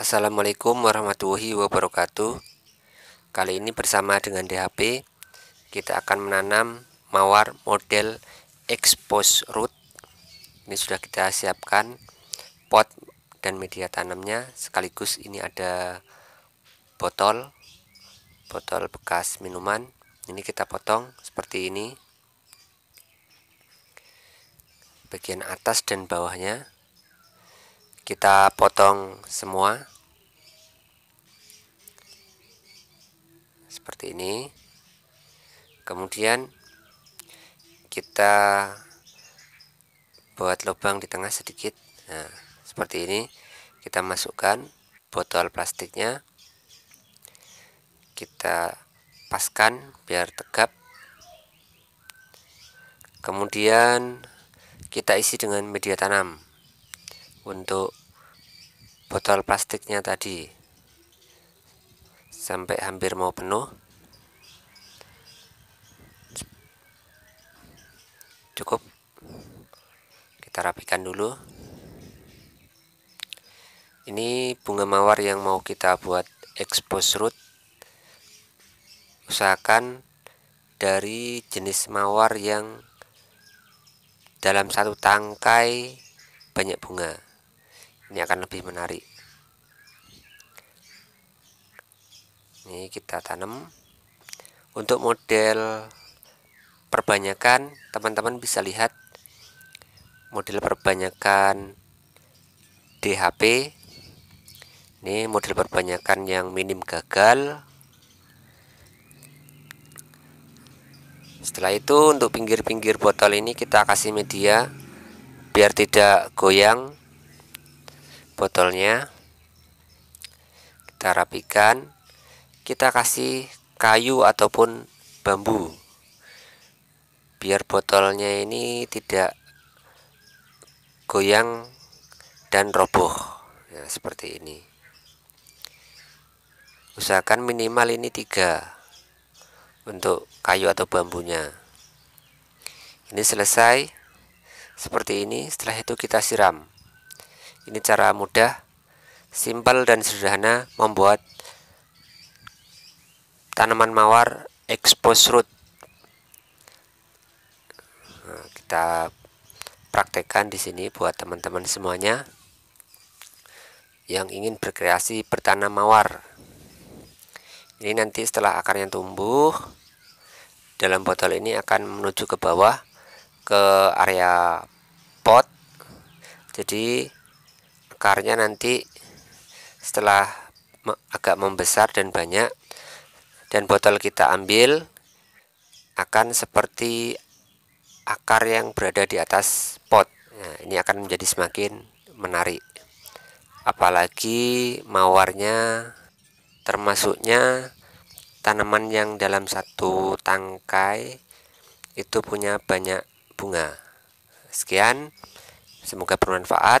Assalamualaikum warahmatullahi wabarakatuh Kali ini bersama dengan DHP Kita akan menanam mawar model expose root Ini sudah kita siapkan pot dan media tanamnya Sekaligus ini ada botol Botol bekas minuman Ini kita potong seperti ini Bagian atas dan bawahnya kita potong semua seperti ini kemudian kita buat lubang di tengah sedikit nah seperti ini kita masukkan botol plastiknya kita paskan biar tegap kemudian kita isi dengan media tanam untuk botol plastiknya tadi sampai hampir mau penuh cukup kita rapikan dulu ini bunga mawar yang mau kita buat expose root usahakan dari jenis mawar yang dalam satu tangkai banyak bunga ini akan lebih menarik ini kita tanam untuk model perbanyakan teman-teman bisa lihat model perbanyakan DHP ini model perbanyakan yang minim gagal setelah itu untuk pinggir-pinggir botol ini kita kasih media biar tidak goyang botolnya kita rapikan kita kasih kayu ataupun bambu biar botolnya ini tidak goyang dan roboh ya, seperti ini usahakan minimal ini tiga untuk kayu atau bambunya ini selesai seperti ini setelah itu kita siram ini cara mudah simpel dan sederhana membuat tanaman mawar expose root nah, kita praktekkan di sini buat teman-teman semuanya yang ingin berkreasi bertanam mawar ini nanti setelah akarnya tumbuh dalam botol ini akan menuju ke bawah ke area pot jadi akarnya nanti setelah agak membesar dan banyak dan botol kita ambil akan seperti akar yang berada di atas pot nah, ini akan menjadi semakin menarik apalagi mawarnya termasuknya tanaman yang dalam satu tangkai itu punya banyak bunga sekian semoga bermanfaat